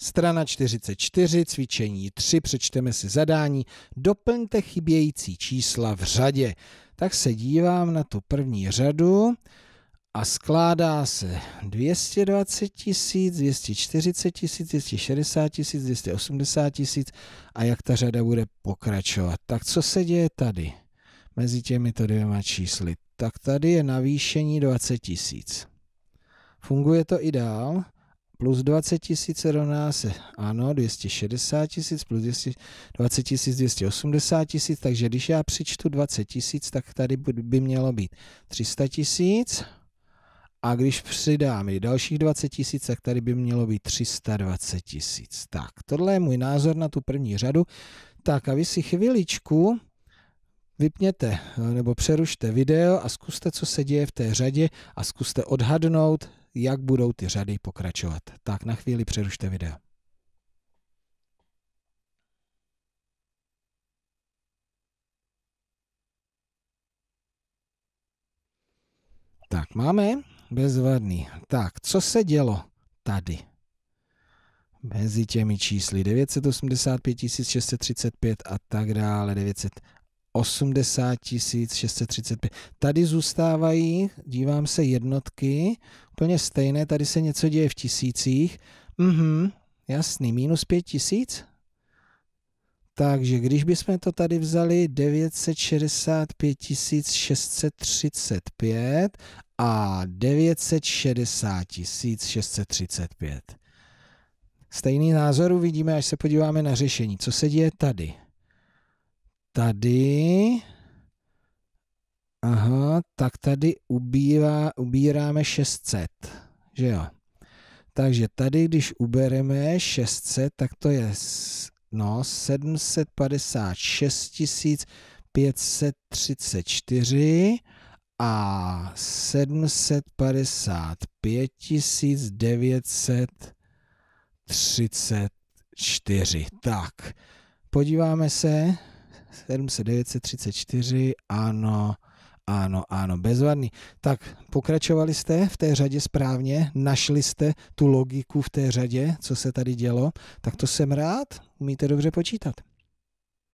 Strana 44, cvičení 3, přečteme si zadání, doplňte chybějící čísla v řadě. Tak se dívám na tu první řadu a skládá se 220 tisíc, 240 tisíc, 260 tisíc, 280 tisíc a jak ta řada bude pokračovat. Tak co se děje tady mezi těmito dvěma čísly? Tak tady je navýšení 20 tisíc. Funguje to i dál plus 20 tisíc rovná se, ano, 260 tisíc plus 20 tisíc, 280 tisíc, takže když já přičtu 20 tisíc, tak tady by mělo být 300 tisíc. A když přidám i dalších 20 tisíc, tak tady by mělo být 320 tisíc. Tak, tohle je můj názor na tu první řadu. Tak a vy si chviličku vypněte eh, nebo přerušte video a zkuste, co se děje v té řadě a zkuste odhadnout, jak budou ty řady pokračovat. Tak na chvíli přerušte video. Tak, máme bezvadný. Tak, co se dělo tady? Mezi těmi čísly 985 635 a tak dále, 900 80 635. Tady zůstávají, dívám se, jednotky, úplně stejné, tady se něco děje v tisících. Mhm, jasný, minus 5 tisíc? Takže když bychom to tady vzali 965 635 a 960 635. Stejný názor uvidíme, až se podíváme na řešení. Co se děje tady? tady... Aha, tak tady ubývá, ubíráme 600, že jo? Takže tady, když ubereme 600, tak to je no, 756 534 a 755 934. Tak, podíváme se. 734, ano, ano, ano, bezvadný. Tak pokračovali jste v té řadě správně, našli jste tu logiku v té řadě, co se tady dělo, tak to jsem rád, umíte dobře počítat.